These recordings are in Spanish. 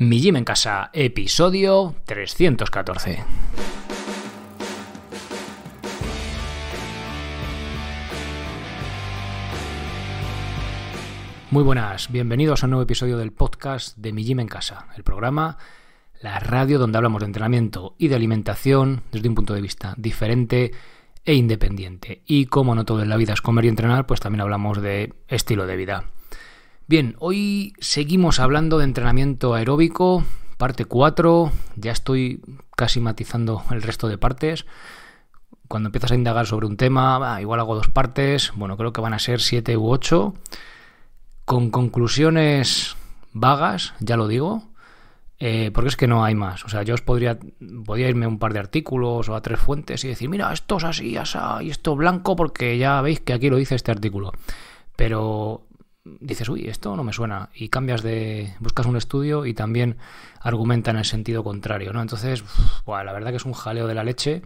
Mi Gym en Casa, episodio 314. Muy buenas, bienvenidos a un nuevo episodio del podcast de Mi Gym en Casa, el programa, la radio donde hablamos de entrenamiento y de alimentación desde un punto de vista diferente e independiente. Y como no todo en la vida es comer y entrenar, pues también hablamos de estilo de vida. Bien, hoy seguimos hablando de entrenamiento aeróbico, parte 4, ya estoy casi matizando el resto de partes. Cuando empiezas a indagar sobre un tema, igual hago dos partes, bueno, creo que van a ser 7 u 8, con conclusiones vagas, ya lo digo, eh, porque es que no hay más. O sea, yo os podría, podría irme a un par de artículos o a tres fuentes y decir, mira, esto es así, así, y esto blanco, porque ya veis que aquí lo dice este artículo. Pero dices, uy, esto no me suena, y cambias de, buscas un estudio y también argumenta en el sentido contrario, ¿no? Entonces, la verdad que es un jaleo de la leche.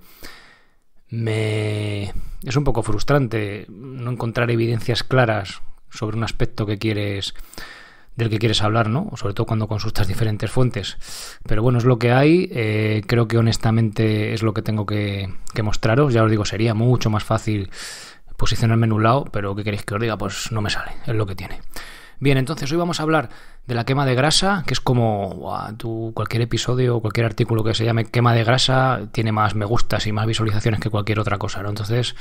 Me... Es un poco frustrante no encontrar evidencias claras sobre un aspecto que quieres del que quieres hablar, ¿no? Sobre todo cuando consultas diferentes fuentes. Pero bueno, es lo que hay. Eh, creo que honestamente es lo que tengo que, que mostraros. Ya os digo, sería mucho más fácil posicionarme en un lado, pero ¿qué queréis que os diga? Pues no me sale, es lo que tiene. Bien, entonces hoy vamos a hablar de la quema de grasa, que es como tú, cualquier episodio o cualquier artículo que se llame quema de grasa tiene más me gustas y más visualizaciones que cualquier otra cosa, Entonces,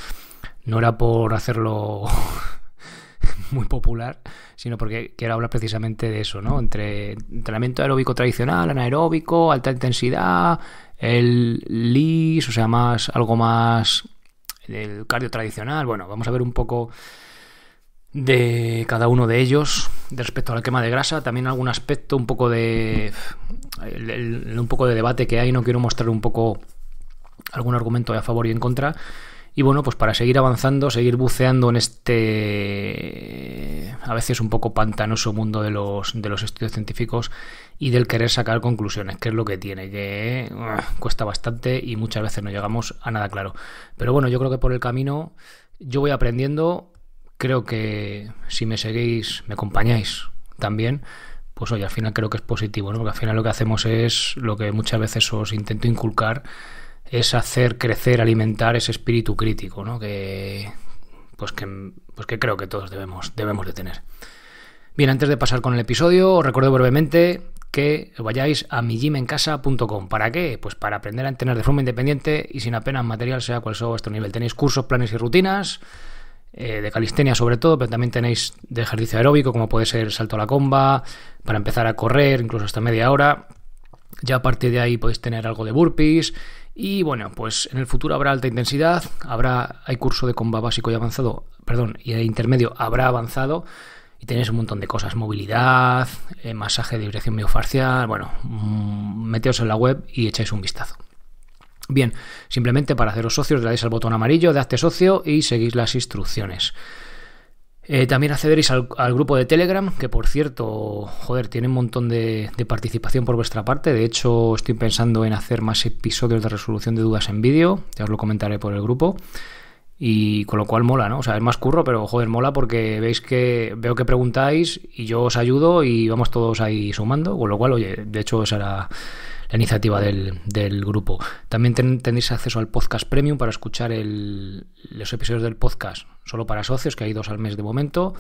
no era por hacerlo muy popular, sino porque quiero hablar precisamente de eso, ¿no? Entre entrenamiento aeróbico tradicional, anaeróbico, alta intensidad, el LIS, o sea, más algo más del cardio tradicional. Bueno, vamos a ver un poco de cada uno de ellos respecto al quema de grasa. También algún aspecto, un poco de. un poco de debate que hay. No quiero mostrar un poco algún argumento a favor y en contra. Y bueno, pues para seguir avanzando, seguir buceando en este a veces un poco pantanoso mundo de los, de los estudios científicos y del querer sacar conclusiones, que es lo que tiene, que ah, cuesta bastante y muchas veces no llegamos a nada claro. Pero bueno, yo creo que por el camino yo voy aprendiendo, creo que si me seguís, me acompañáis también, pues oye, al final creo que es positivo, ¿no? Porque al final lo que hacemos es lo que muchas veces os intento inculcar, es hacer crecer, alimentar ese espíritu crítico, ¿no? Que, pues que, pues que creo que todos debemos, debemos de tener. Bien, antes de pasar con el episodio, os recuerdo brevemente que vayáis a migimencasa.com. ¿Para qué? Pues para aprender a entrenar de forma independiente y sin apenas material, sea cual sea vuestro nivel. Tenéis cursos, planes y rutinas, eh, de calistenia sobre todo, pero también tenéis de ejercicio aeróbico, como puede ser salto a la comba, para empezar a correr, incluso hasta media hora. Ya a partir de ahí podéis tener algo de burpees y bueno, pues en el futuro habrá alta intensidad, habrá, hay curso de comba básico y avanzado, perdón, y de intermedio habrá avanzado, y tenéis un montón de cosas, movilidad, eh, masaje de vibración miofarcial, bueno, mm, meteos en la web y echáis un vistazo. Bien, simplemente para haceros socios le dais al botón amarillo de socio y seguís las instrucciones. Eh, también accederéis al, grupo de Telegram, que por cierto, joder, tiene un montón de, de, participación por vuestra parte. De hecho, estoy pensando en hacer más episodios de resolución de dudas en vídeo. Ya os lo comentaré por el grupo. Y con lo cual mola, ¿no? O sea, es más curro, pero joder, mola porque veis que veo que preguntáis y yo os ayudo y vamos todos ahí sumando. Con lo cual, oye, de hecho, será la iniciativa del, grupo. También tenéis acceso al podcast premium para escuchar el, los episodios del podcast solo para socios, que hay dos al mes de momento.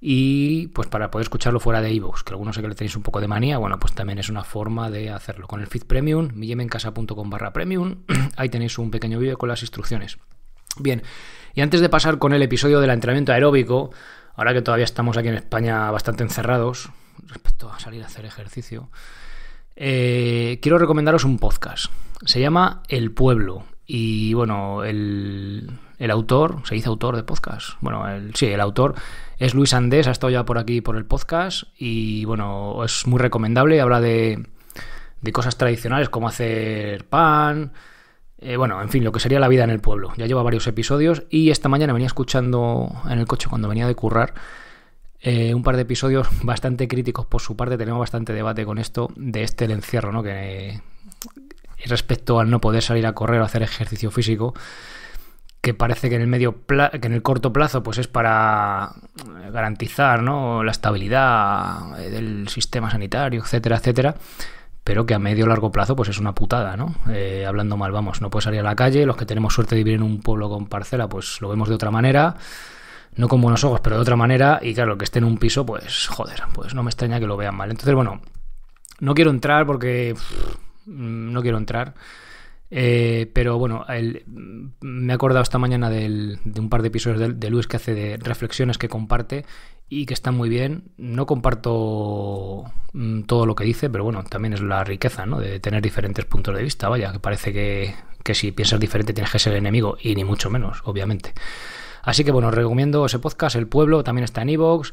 Y pues para poder escucharlo fuera de iVoox, que algunos sé que le tenéis un poco de manía, bueno, pues también es una forma de hacerlo. Con el feed premium, millemencasa.com barra premium, ahí tenéis un pequeño vídeo con las instrucciones. Bien, y antes de pasar con el episodio del entrenamiento aeróbico, ahora que todavía estamos aquí en España bastante encerrados respecto a salir a hacer ejercicio, eh, quiero recomendaros un podcast. Se llama El Pueblo. Y bueno, el, el autor, se dice autor de podcast. Bueno, sí, el autor es Luis Andés, ha estado ya por aquí por el podcast. Y bueno, es muy recomendable. Habla de, de cosas tradicionales como hacer pan. Eh, bueno, en fin, lo que sería la vida en el pueblo. Ya lleva varios episodios y esta mañana venía escuchando en el coche cuando venía de currar eh, un par de episodios bastante críticos por su parte. Tenemos bastante debate con esto de este encierro, ¿no? Que eh, respecto al no poder salir a correr o hacer ejercicio físico, que parece que en el medio que en el corto plazo pues es para eh, garantizar ¿no? la estabilidad del sistema sanitario, etcétera, etcétera, pero que a medio largo plazo pues es una putada, ¿no? hablando mal, vamos, no puedes salir a la calle, los que tenemos suerte de vivir en un pueblo con parcela, pues lo vemos de otra manera no con buenos ojos, pero de otra manera, y claro, que esté en un piso, pues joder, pues no me extraña que lo vean mal. Entonces, bueno, no quiero entrar porque mm, no quiero entrar. Eh, pero bueno, me he acordado esta mañana de un par de episodios de, Luis que hace de reflexiones que comparte y que están muy bien. No comparto mm, todo lo que dice, pero bueno, también es la riqueza ¿no? de tener diferentes puntos de vista. Vaya, que parece que, que si piensas diferente tienes que ser enemigo, y ni mucho menos, obviamente. Así que bueno, recomiendo ese podcast, El Pueblo, también está en Evox.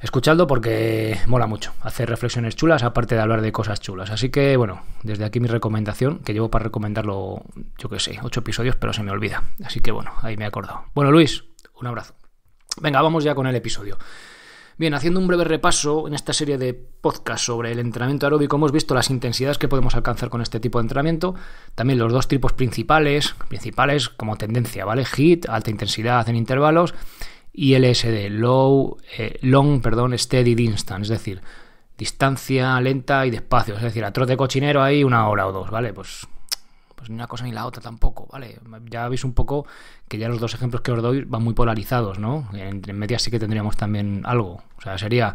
Escuchadlo porque mola mucho hacer reflexiones chulas, aparte de hablar de cosas chulas. Así que bueno, desde aquí mi recomendación, que llevo para recomendarlo, yo qué sé, ocho episodios, pero se me olvida. Así que bueno, ahí me he acordado. Bueno, Luis, un abrazo. Venga, vamos ya con el episodio. Bien, haciendo un breve repaso en esta serie de podcast sobre el entrenamiento aeróbico, hemos visto las intensidades que podemos alcanzar con este tipo de entrenamiento, también los dos tipos principales, principales como tendencia, ¿vale? HIT, alta intensidad en intervalos, y LSD, low, eh, long, perdón, steady distance, es decir, distancia lenta y despacio, es decir, a trote cochinero ahí una hora o dos, ¿vale? Pues pues, ni una cosa ni la otra tampoco, ¿vale? Ya veis un poco que ya los dos ejemplos que os doy van muy polarizados, ¿no? Entre medias sí que tendríamos también algo. O sea, sería...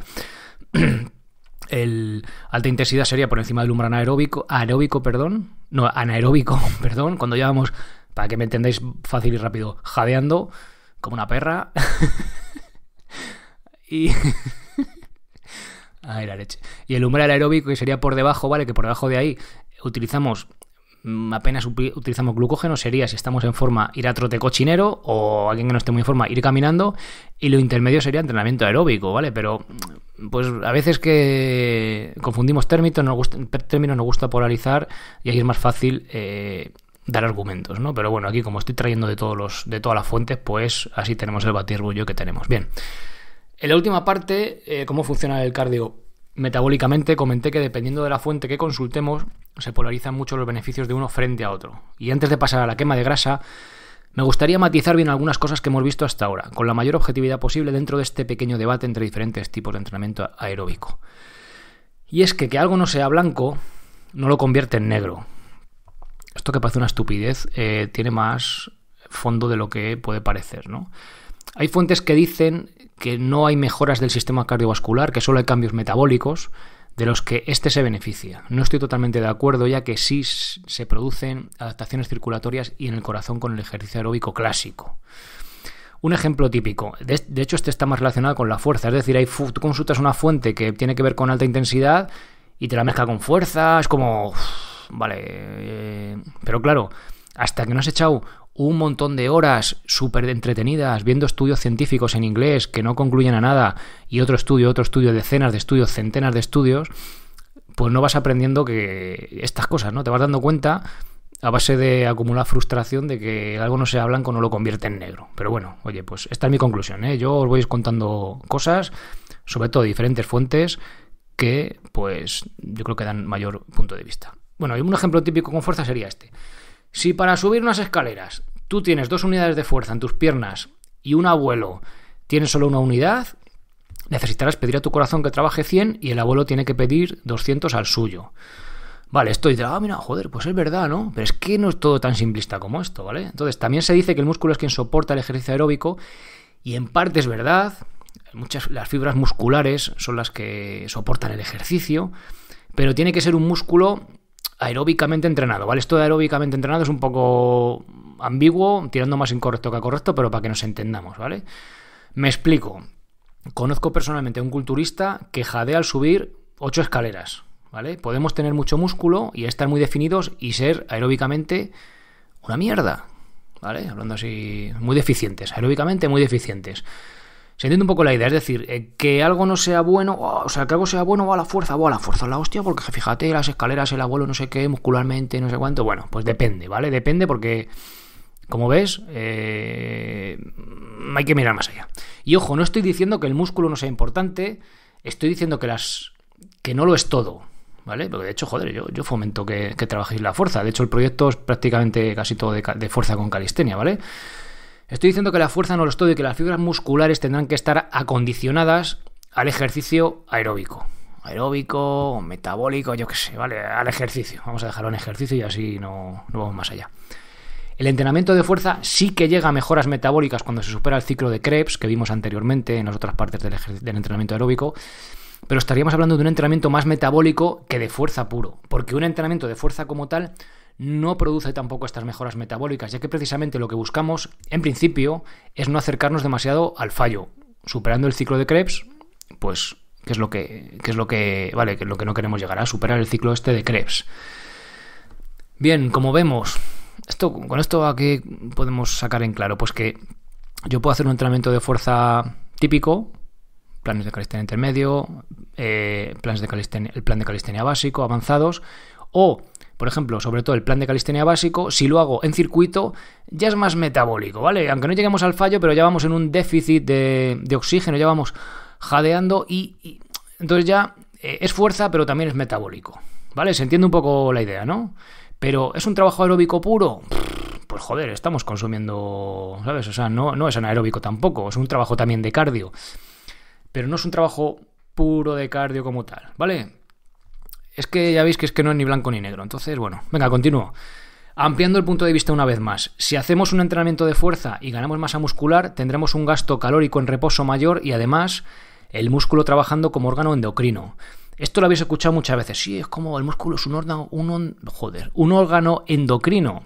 el alta intensidad sería por encima del umbral aeróbico... aeróbico, perdón, no, anaeróbico, perdón, cuando llevamos, para que me entendáis fácil y rápido, jadeando como una perra. y Ahí la leche. Y el umbral aeróbico que sería por debajo, ¿vale? Que por debajo de ahí utilizamos Mm, apenas utilizamos glucógeno sería, si estamos en forma, ir a trote cochinero o alguien que no esté muy en forma, ir caminando. Y lo intermedio sería entrenamiento aeróbico, ¿vale? Pero mm, pues a veces que confundimos términos, nos gusta, nos gusta polarizar y ahí es más fácil eh, dar argumentos, ¿no? Pero bueno, aquí como estoy trayendo de, todos los, de todas las fuentes, pues así tenemos el batirbullo que tenemos. Bien, en la última parte, eh, ¿cómo funciona el cardio? metabólicamente comenté que dependiendo de la fuente que consultemos, se polarizan mucho los beneficios de uno frente a otro. Y antes de pasar a la quema de grasa, me gustaría matizar bien algunas cosas que hemos visto hasta ahora, con la mayor objetividad posible dentro de este pequeño debate entre diferentes tipos de entrenamiento aeróbico. Y es que que algo no sea blanco no lo convierte en negro. Esto que parece una estupidez eh, tiene más fondo de lo que puede parecer, ¿no? Hay fuentes que dicen que no hay mejoras del sistema cardiovascular, que solo hay cambios metabólicos de los que éste se beneficia. No estoy totalmente de acuerdo, ya que sí se producen adaptaciones circulatorias y en el corazón con el ejercicio aeróbico clásico. Un ejemplo típico, de, hecho este está más relacionado con la fuerza, es decir, hay, tú consultas una fuente que tiene que ver con alta intensidad y te la mezcla con fuerza, es como... vale, eh, pero claro, hasta que no has echado un montón de horas súper entretenidas viendo estudios científicos en inglés que no concluyen a nada y otro estudio, otro estudio, decenas de estudios, centenas de estudios, pues no vas aprendiendo que estas cosas, ¿no? Te vas dando cuenta a base de acumular frustración de que algo no sea blanco no lo convierte en negro. Pero bueno, oye, pues esta es mi conclusión, ¿eh? Yo os voy contando cosas, sobre todo diferentes fuentes, que pues yo creo que dan mayor punto de vista. Bueno, y un ejemplo típico con fuerza sería este. Si para subir unas escaleras tú tienes dos unidades de fuerza en tus piernas y un abuelo tiene solo una unidad, necesitarás pedir a tu corazón que trabaje 100 y el abuelo tiene que pedir 200 al suyo. Vale, esto dirá, ah, mira, joder, pues es verdad, ¿no? Pero es que no es todo tan simplista como esto, ¿vale? Entonces, también se dice que el músculo es quien soporta el ejercicio aeróbico y en parte es verdad, muchas las fibras musculares son las que soportan el ejercicio, pero tiene que ser un músculo aeróbicamente entrenado, ¿vale? Esto de aeróbicamente entrenado es un poco ambiguo, tirando más incorrecto que correcto, pero para que nos entendamos, ¿vale? Me explico. Conozco personalmente a un culturista que jadea al subir ocho escaleras, ¿vale? Podemos tener mucho músculo y estar muy definidos y ser aeróbicamente una mierda, ¿vale? Hablando así, muy deficientes, aeróbicamente muy deficientes. Se entiende un poco la idea, es decir, eh, que algo no sea bueno, o sea, que algo sea bueno va a la fuerza, va a la fuerza, la hostia, porque fíjate, las escaleras, el abuelo, no sé qué, muscularmente, no sé cuánto, bueno, pues depende, ¿vale? Depende porque, como ves, eh, hay que mirar más allá. Y ojo, no estoy diciendo que el músculo no sea importante, estoy diciendo que las... que no lo es todo, ¿vale? Porque de hecho, joder, yo, fomento que, trabajéis la fuerza. De hecho, el proyecto es prácticamente casi todo de, de fuerza con calistenia, ¿vale? Estoy diciendo que la fuerza no lo es todo y que las fibras musculares tendrán que estar acondicionadas al ejercicio aeróbico. Aeróbico, metabólico, yo qué sé, ¿vale? Al ejercicio. Vamos a dejarlo en ejercicio y así no, vamos más allá. El entrenamiento de fuerza sí que llega a mejoras metabólicas cuando se supera el ciclo de Krebs que vimos anteriormente en las otras partes del entrenamiento aeróbico, pero estaríamos hablando de un entrenamiento más metabólico que de fuerza puro, porque un entrenamiento de fuerza como tal no produce tampoco estas mejoras metabólicas, ya que precisamente lo que buscamos, en principio, es no acercarnos demasiado al fallo, superando el ciclo de Krebs, pues que es lo que, es lo que, vale, que es lo que no queremos llegar a superar el ciclo este de Krebs. Bien, como vemos, esto, con esto a qué podemos sacar en claro, pues que yo puedo hacer un entrenamiento de fuerza típico, planes de calistenia intermedio, eh, planes de calistenia, el plan de calistenia básico, avanzados, o por ejemplo, sobre todo el plan de calistenia básico, si lo hago en circuito, ya es más metabólico, ¿vale? Aunque no lleguemos al fallo, pero ya vamos en un déficit de, oxígeno, ya vamos jadeando y, entonces ya eh, es fuerza, pero también es metabólico, ¿vale? Se entiende un poco la idea, ¿no? Pero ¿es un trabajo aeróbico puro? Pues joder, estamos consumiendo, ¿sabes? O sea, no, no es anaeróbico tampoco, es un trabajo también de cardio, pero no es un trabajo puro de cardio como tal, ¿vale? es que ya veis que es que no es ni blanco ni negro. Entonces, bueno, venga, continúo. Ampliando el punto de vista una vez más, si hacemos un entrenamiento de fuerza y ganamos masa muscular, tendremos un gasto calórico en reposo mayor y además el músculo trabajando como órgano endocrino. Esto lo habéis escuchado muchas veces. Sí, es como el músculo es un órgano, joder, un órgano endocrino.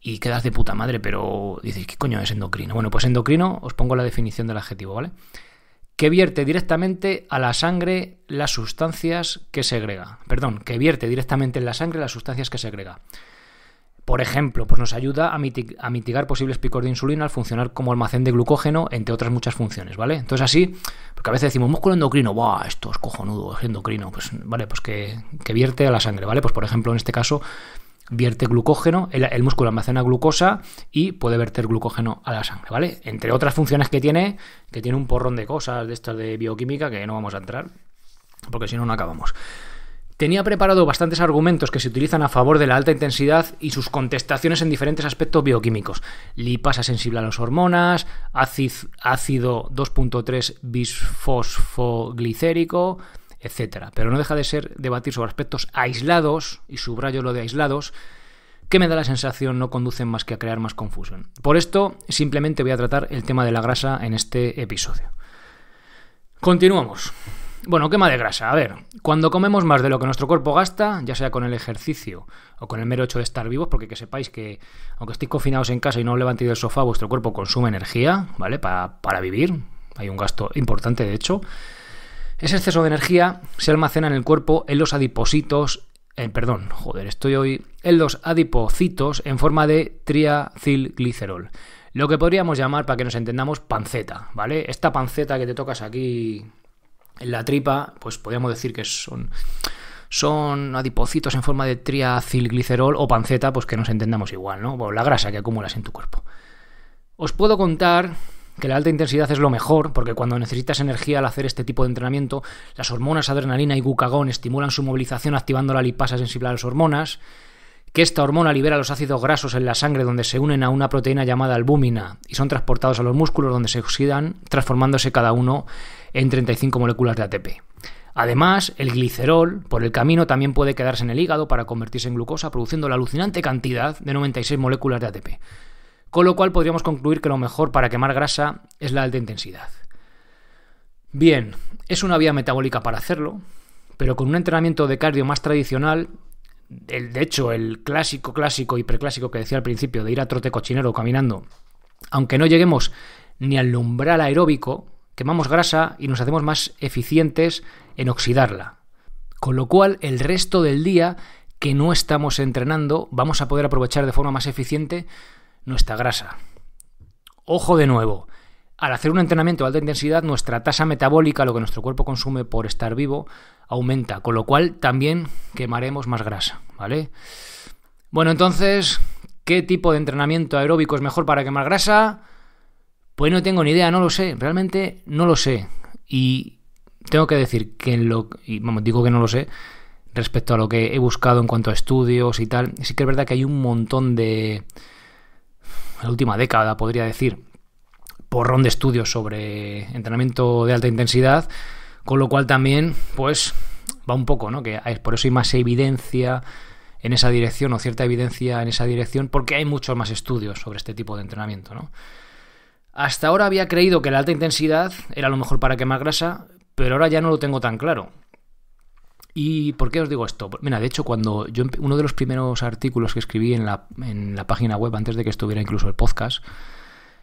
Y quedas de puta madre, pero dices, ¿qué coño es endocrino? Bueno, pues endocrino, os pongo la definición del adjetivo, ¿vale? que vierte directamente a la sangre las sustancias que segrega. Perdón, que vierte directamente en la sangre las sustancias que segrega. Por ejemplo, pues nos ayuda a, mitigar posibles picos de insulina al funcionar como almacén de glucógeno, entre otras muchas funciones, ¿vale? Entonces así, porque a veces decimos músculo endocrino, ¡buah! Esto es cojonudo, es endocrino, pues vale, pues que, que vierte a la sangre, ¿vale? Pues por ejemplo, en este caso, vierte glucógeno, el, músculo almacena glucosa y puede verter glucógeno a la sangre, ¿vale? Entre otras funciones que tiene, que tiene un porrón de cosas de estas de bioquímica que no vamos a entrar, porque si no, no acabamos. Tenía preparado bastantes argumentos que se utilizan a favor de la alta intensidad y sus contestaciones en diferentes aspectos bioquímicos. Lipasa sensible a las hormonas, ácido 2.3 bisfosfoglicérico, Etcétera. Pero no deja de ser debatir sobre aspectos aislados, y subrayo lo de aislados, que me da la sensación no conducen más que a crear más confusión. Por esto, simplemente voy a tratar el tema de la grasa en este episodio. Continuamos. Bueno, quema de grasa. A ver, cuando comemos más de lo que nuestro cuerpo gasta, ya sea con el ejercicio o con el mero hecho de estar vivos, porque que sepáis que aunque estéis confinados en casa y no os levantéis del sofá, vuestro cuerpo consume energía, ¿vale? Para, para vivir. Hay un gasto importante, de hecho. Ese exceso de energía se almacena en el cuerpo en los adipositos, perdón, joder, estoy hoy, en los adipocitos en forma de triacilglicerol. Lo que podríamos llamar, para que nos entendamos, panceta, ¿vale? Esta panceta que te tocas aquí en la tripa, pues podríamos decir que son son adipocitos en forma de triacilglicerol o panceta, pues que nos entendamos igual, ¿no? Bueno, la grasa que acumulas en tu cuerpo. Os puedo contar que la alta intensidad es lo mejor, porque cuando necesitas energía al hacer este tipo de entrenamiento, las hormonas adrenalina y glucagón estimulan su movilización activando la lipasa sensible a las hormonas, que esta hormona libera los ácidos grasos en la sangre donde se unen a una proteína llamada albúmina y son transportados a los músculos donde se oxidan, transformándose cada uno en 35 moléculas de ATP. Además, el glicerol, por el camino, también puede quedarse en el hígado para convertirse en glucosa, produciendo la alucinante cantidad de 96 moléculas de ATP. Con lo cual podríamos concluir que lo mejor para quemar grasa es la alta intensidad. Bien, es una vía metabólica para hacerlo, pero con un entrenamiento de cardio más tradicional, el, de hecho el clásico, clásico, y preclásico que decía al principio de ir a trote cochinero caminando, aunque no lleguemos ni al umbral aeróbico, quemamos grasa y nos hacemos más eficientes en oxidarla. Con lo cual el resto del día que no estamos entrenando vamos a poder aprovechar de forma más eficiente nuestra grasa. Ojo de nuevo, al hacer un entrenamiento de alta intensidad, nuestra tasa metabólica, lo que nuestro cuerpo consume por estar vivo, aumenta, con lo cual también quemaremos más grasa, ¿vale? Bueno, entonces, ¿qué tipo de entrenamiento aeróbico es mejor para quemar grasa? Pues no tengo ni idea, no lo sé, realmente no lo sé. Y tengo que decir que en lo y vamos, digo que no lo sé respecto a lo que he buscado en cuanto a estudios y tal, sí que es verdad que hay un montón de la última década, podría decir, porrón de estudios sobre entrenamiento de alta intensidad, con lo cual también, pues, va un poco, ¿no? Que por eso hay más evidencia en esa dirección o cierta evidencia en esa dirección, porque hay muchos más estudios sobre este tipo de entrenamiento, ¿no? Hasta ahora había creído que la alta intensidad era lo mejor para quemar grasa, pero ahora ya no lo tengo tan claro. ¿Y por qué os digo esto? Mira, de hecho, cuando yo uno de los primeros artículos que escribí en la, en la página web, antes de que estuviera incluso el podcast,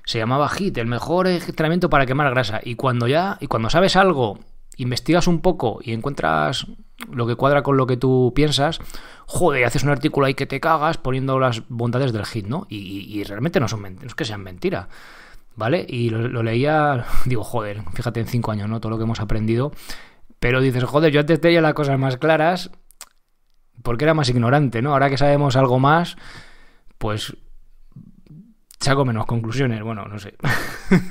se llamaba HIT, el mejor entrenamiento para quemar grasa. Y cuando ya, y cuando sabes algo, investigas un poco y encuentras lo que cuadra con lo que tú piensas, joder, haces un artículo ahí que te cagas poniendo las bondades del HIT, ¿no? Y, realmente no son es que sean mentira. ¿Vale? Y lo, lo leía, digo, joder, fíjate en cinco años, ¿no? Todo lo que hemos aprendido pero dices, joder, yo antes tenía las cosas más claras porque era más ignorante, ¿no? Ahora que sabemos algo más, pues saco menos conclusiones. Bueno, no sé.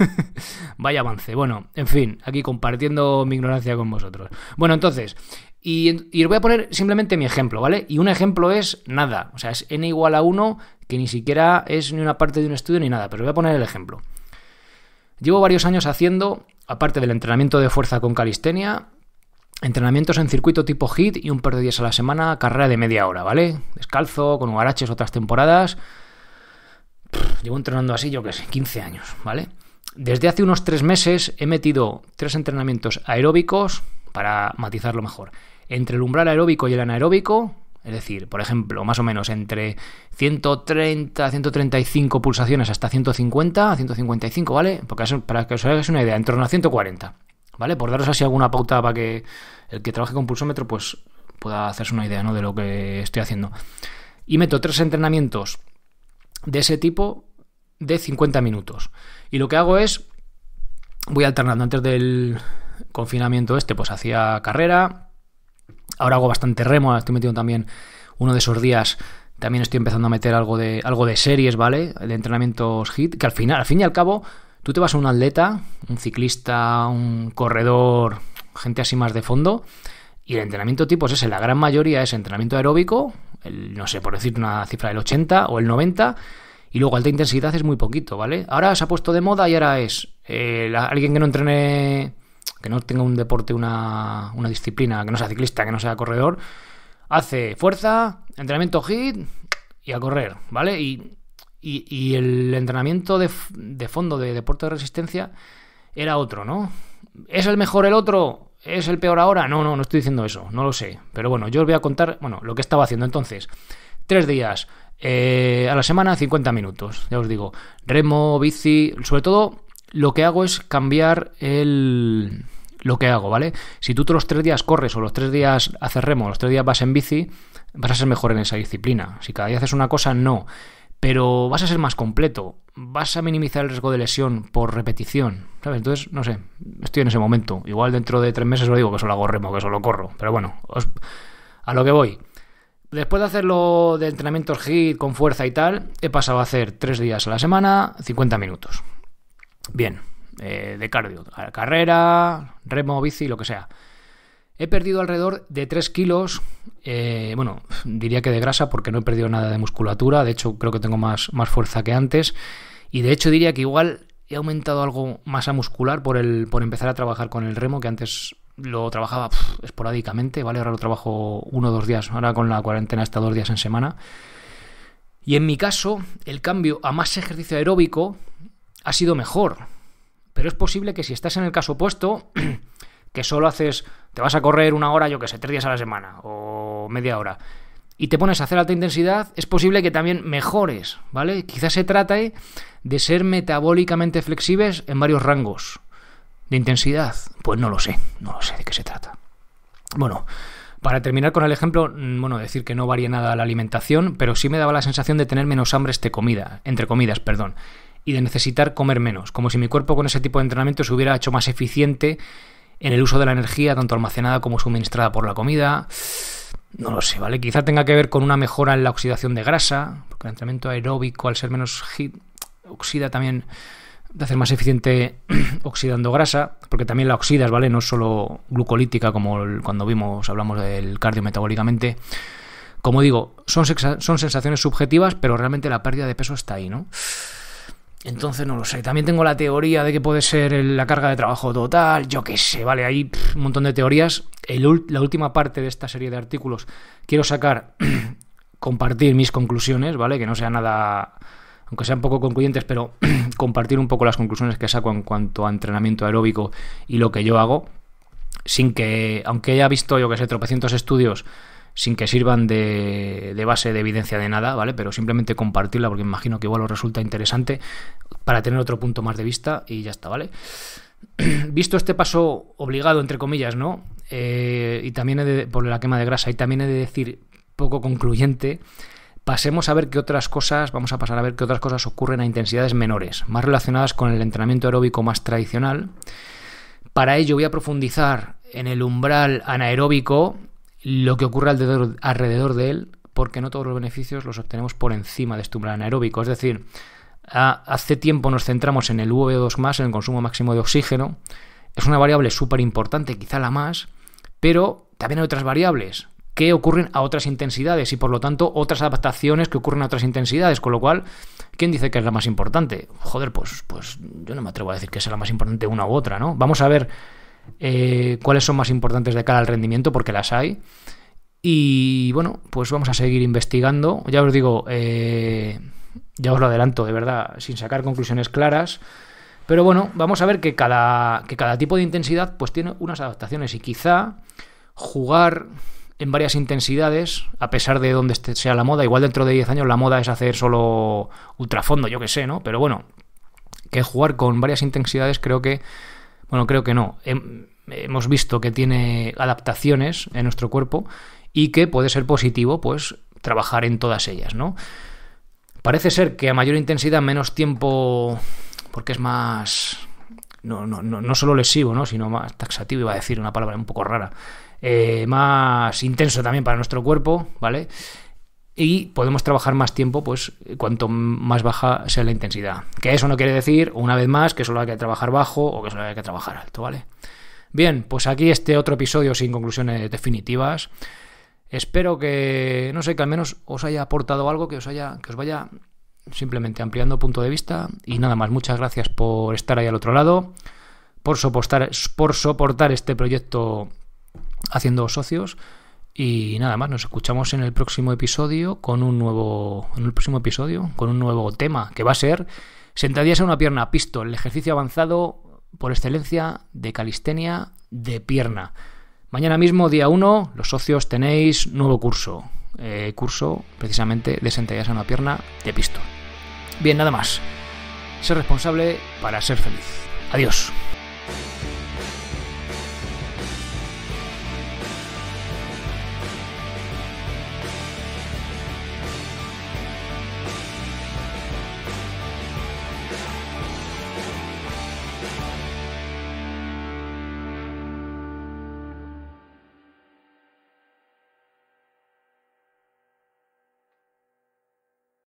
Vaya avance. Bueno, en fin, aquí compartiendo mi ignorancia con vosotros. Bueno, entonces, y, y, os voy a poner simplemente mi ejemplo, ¿vale? Y un ejemplo es nada. O sea, es n igual a 1, que ni siquiera es ni una parte de un estudio ni nada. Pero os voy a poner el ejemplo. Llevo varios años haciendo, aparte del entrenamiento de fuerza con calistenia, Entrenamientos en circuito tipo HIT y un par de días a la semana, carrera de media hora, ¿vale? Descalzo, con huaraches otras temporadas. llevo entrenando así, yo qué sé, 15 años, ¿vale? Desde hace unos 3 meses he metido tres entrenamientos aeróbicos para matizarlo mejor. Entre el umbral aeróbico y el anaeróbico, es decir, por ejemplo, más o menos entre 130, 135 pulsaciones hasta 150, 155, ¿vale? Porque para que os hagáis una idea, en torno a 140. ¿Vale? Por daros así alguna pauta para que el que trabaje con pulsómetro pues pueda hacerse una idea ¿no? de lo que estoy haciendo. Y meto tres entrenamientos de ese tipo de 50 minutos. Y lo que hago es, voy alternando antes del confinamiento este, pues hacía carrera, ahora hago bastante remo, estoy metiendo también uno de esos días también estoy empezando a meter algo de, algo de series, ¿vale? De entrenamientos HIT, que al final, al fin y al cabo, Tú te vas a un atleta, un ciclista, un corredor, gente así más de fondo, y el entrenamiento tipo es ese. La gran mayoría es entrenamiento aeróbico, no sé, por decir una cifra del 80 o el 90, y luego alta intensidad es muy poquito, ¿vale? Ahora se ha puesto de moda y ahora es eh, alguien que no entrene, que no tenga un deporte, una, una disciplina, que no sea ciclista, que no sea corredor, hace fuerza, entrenamiento hit y a correr, ¿vale? Y y, el entrenamiento de, fondo de deporte de resistencia era otro, ¿no? ¿Es el mejor el otro? ¿Es el peor ahora? No, no, no estoy diciendo eso, no lo sé. Pero bueno, yo os voy a contar, bueno, lo que estaba haciendo entonces. Tres días, eh, a la semana 50 minutos, ya os digo. Remo, bici, sobre todo lo que hago es cambiar el... Lo que hago, ¿vale? Si tú todos los tres días corres o los tres días haces remo, los tres días vas en bici, vas a ser mejor en esa disciplina. Si cada día haces una cosa, no pero vas a ser más completo, vas a minimizar el riesgo de lesión por repetición, ¿sabes? Entonces, no sé, estoy en ese momento. Igual dentro de tres meses os digo que solo hago remo, que solo corro, pero bueno, a lo que voy. Después de hacerlo de entrenamientos hit con fuerza y tal, he pasado a hacer tres días a la semana, 50 minutos. Bien, eh, de cardio, carrera, remo, bici, lo que sea. He perdido alrededor de 3 kilos, eh, bueno, diría que de grasa porque no he perdido nada de musculatura, de hecho creo que tengo más, más fuerza que antes y de hecho diría que igual he aumentado algo masa muscular por, el, por empezar a trabajar con el remo que antes lo trabajaba esporádicamente, ¿vale? Ahora lo trabajo uno o dos días, ahora con la cuarentena hasta dos días en semana. Y en mi caso, el cambio a más ejercicio aeróbico ha sido mejor. Pero es posible que si estás en el caso opuesto, que solo haces te vas a correr una hora, yo que sé, tres días a la semana o media hora. Y te pones a hacer alta intensidad, es posible que también mejores, ¿vale? Quizás se trate ¿eh? de ser metabólicamente flexibles en varios rangos de intensidad. Pues no lo sé, no lo sé de qué se trata. Bueno, para terminar con el ejemplo, mm, bueno, decir que no varía nada la alimentación, pero sí me daba la sensación de tener menos hambre este comida, entre comidas, perdón, y de necesitar comer menos, como si mi cuerpo con ese tipo de entrenamiento se hubiera hecho más eficiente en el uso de la energía, tanto almacenada como suministrada por la comida. No lo sé, ¿vale? Quizá tenga que ver con una mejora en la oxidación de grasa, porque el entrenamiento aeróbico, al ser menos hit, oxida también de hacer más eficiente oxidando grasa, porque también la oxidas, ¿vale? No es solo glucolítica como cuando vimos, hablamos del cardio metabólicamente. Como digo, son, son sensaciones subjetivas, pero realmente la pérdida de peso está ahí, ¿no? Entonces no lo sé. También tengo la teoría de que puede ser la carga de trabajo total, yo qué sé, vale, hay un montón de teorías. El, la última parte de esta serie de artículos quiero sacar, compartir mis conclusiones, ¿vale? Que no sea nada, aunque sean poco concluyentes, pero compartir un poco las conclusiones que saco en cuanto a entrenamiento aeróbico y lo que yo hago, sin que, aunque haya visto, yo que sé, tropecientos estudios sin que sirvan de, base de evidencia de nada, ¿vale? Pero simplemente compartirla porque imagino que igual os resulta interesante para tener otro punto más de vista y ya está, ¿vale? Visto este paso obligado, entre comillas, ¿no? Eh, y también he de, por la quema de grasa, y también he de decir poco concluyente, pasemos a ver qué otras cosas, vamos a pasar a ver qué otras cosas ocurren a intensidades menores, más relacionadas con el entrenamiento aeróbico más tradicional. Para ello voy a profundizar en el umbral anaeróbico lo que ocurre alrededor, de él, porque no todos los beneficios los obtenemos por encima de este umbral anaeróbico. Es decir, hace tiempo nos centramos en el vo 2 en el consumo máximo de oxígeno. Es una variable súper importante, quizá la más, pero también hay otras variables que ocurren a otras intensidades y por lo tanto otras adaptaciones que ocurren a otras intensidades, con lo cual, ¿quién dice que es la más importante? Joder, pues, pues yo no me atrevo a decir que sea la más importante una u otra, ¿no? Vamos a ver eh, cuáles son más importantes de cara al rendimiento, porque las hay. Y bueno, pues vamos a seguir investigando. Ya os digo, eh, ya os lo adelanto, de verdad, sin sacar conclusiones claras. Pero bueno, vamos a ver que cada, que cada tipo de intensidad pues tiene unas adaptaciones y quizá jugar en varias intensidades, a pesar de donde este sea la moda, igual dentro de 10 años la moda es hacer solo ultrafondo, yo que sé, ¿no? Pero bueno, que jugar con varias intensidades creo que bueno, creo que no. Hemos visto que tiene adaptaciones en nuestro cuerpo y que puede ser positivo, pues, trabajar en todas ellas, ¿no? Parece ser que a mayor intensidad, menos tiempo, porque es más... No, no, no, solo lesivo, ¿no? sino más taxativo, iba a decir una palabra un poco rara. Eh, más intenso también para nuestro cuerpo, ¿vale? y podemos trabajar más tiempo, pues cuanto más baja sea la intensidad. Que eso no quiere decir, una vez más, que solo hay que trabajar bajo o que solo hay que trabajar alto, ¿vale? Bien, pues aquí este otro episodio sin conclusiones definitivas. Espero que, no sé, que al menos os haya aportado algo, que os haya, que os vaya simplemente ampliando punto de vista. Y nada más, muchas gracias por estar ahí al otro lado, por soportar, por soportar este proyecto haciendo socios. Y nada más, nos escuchamos en el próximo episodio con un nuevo. En el próximo episodio, con un nuevo tema, que va a ser sentadillas en una pierna, pisto, el ejercicio avanzado por excelencia de calistenia de pierna. Mañana mismo, día 1, los socios tenéis nuevo curso. Eh, curso precisamente de sentadillas en una pierna de pisto. Bien, nada más. Ser responsable para ser feliz. Adiós.